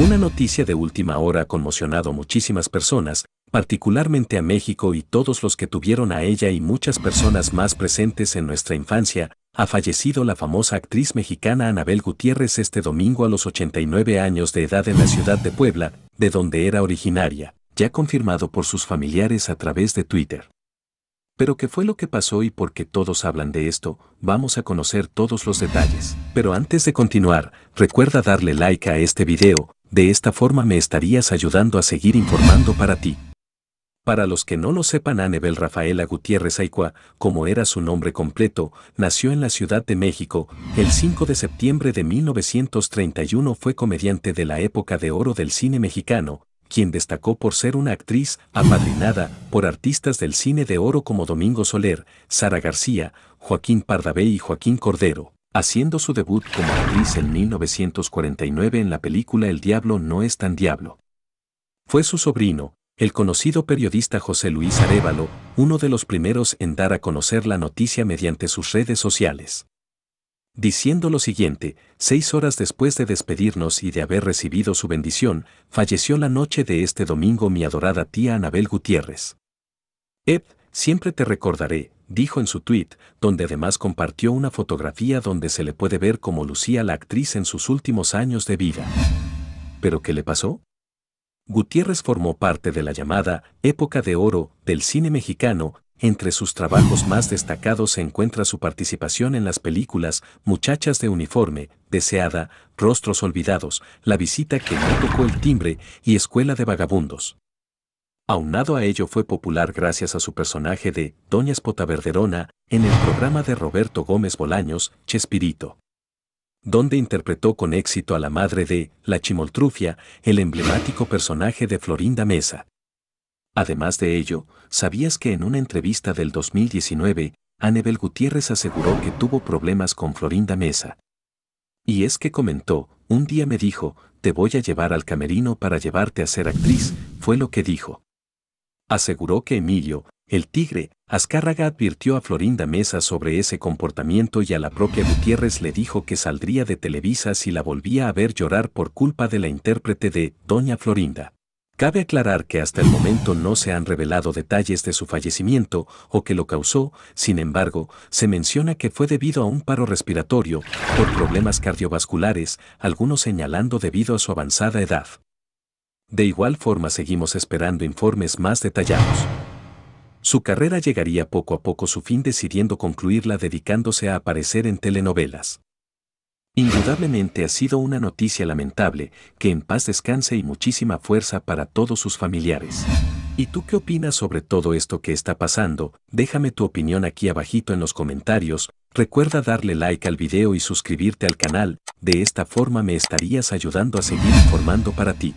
Una noticia de última hora ha conmocionado muchísimas personas, particularmente a México y todos los que tuvieron a ella y muchas personas más presentes en nuestra infancia, ha fallecido la famosa actriz mexicana Anabel Gutiérrez este domingo a los 89 años de edad en la ciudad de Puebla, de donde era originaria, ya confirmado por sus familiares a través de Twitter. Pero qué fue lo que pasó y por qué todos hablan de esto, vamos a conocer todos los detalles. Pero antes de continuar, recuerda darle like a este video, de esta forma me estarías ayudando a seguir informando para ti. Para los que no lo sepan, Anabel Rafaela Gutiérrez Aicua, como era su nombre completo, nació en la Ciudad de México. El 5 de septiembre de 1931 fue comediante de la época de oro del cine mexicano, quien destacó por ser una actriz apadrinada por artistas del cine de oro como Domingo Soler, Sara García, Joaquín Pardavé y Joaquín Cordero haciendo su debut como actriz en 1949 en la película El Diablo no es tan diablo. Fue su sobrino, el conocido periodista José Luis Arévalo, uno de los primeros en dar a conocer la noticia mediante sus redes sociales. Diciendo lo siguiente, seis horas después de despedirnos y de haber recibido su bendición, falleció la noche de este domingo mi adorada tía Anabel Gutiérrez. Ed, siempre te recordaré, dijo en su tuit, donde además compartió una fotografía donde se le puede ver cómo lucía la actriz en sus últimos años de vida. ¿Pero qué le pasó? Gutiérrez formó parte de la llamada época de oro del cine mexicano, entre sus trabajos más destacados se encuentra su participación en las películas Muchachas de uniforme, Deseada, Rostros olvidados, La visita que no tocó el timbre y Escuela de vagabundos. Aunado a ello fue popular gracias a su personaje de Doña Verderona en el programa de Roberto Gómez Bolaños, Chespirito, donde interpretó con éxito a la madre de La Chimoltrufia, el emblemático personaje de Florinda Mesa. Además de ello, ¿sabías que en una entrevista del 2019, Anabel Gutiérrez aseguró que tuvo problemas con Florinda Mesa? Y es que comentó, un día me dijo, te voy a llevar al camerino para llevarte a ser actriz, fue lo que dijo. Aseguró que Emilio, el tigre, Azcárraga advirtió a Florinda Mesa sobre ese comportamiento y a la propia Gutiérrez le dijo que saldría de Televisa si la volvía a ver llorar por culpa de la intérprete de Doña Florinda. Cabe aclarar que hasta el momento no se han revelado detalles de su fallecimiento o que lo causó, sin embargo, se menciona que fue debido a un paro respiratorio, por problemas cardiovasculares, algunos señalando debido a su avanzada edad. De igual forma seguimos esperando informes más detallados. Su carrera llegaría poco a poco su fin decidiendo concluirla dedicándose a aparecer en telenovelas. Indudablemente ha sido una noticia lamentable, que en paz descanse y muchísima fuerza para todos sus familiares. ¿Y tú qué opinas sobre todo esto que está pasando? Déjame tu opinión aquí abajito en los comentarios, recuerda darle like al video y suscribirte al canal, de esta forma me estarías ayudando a seguir informando para ti.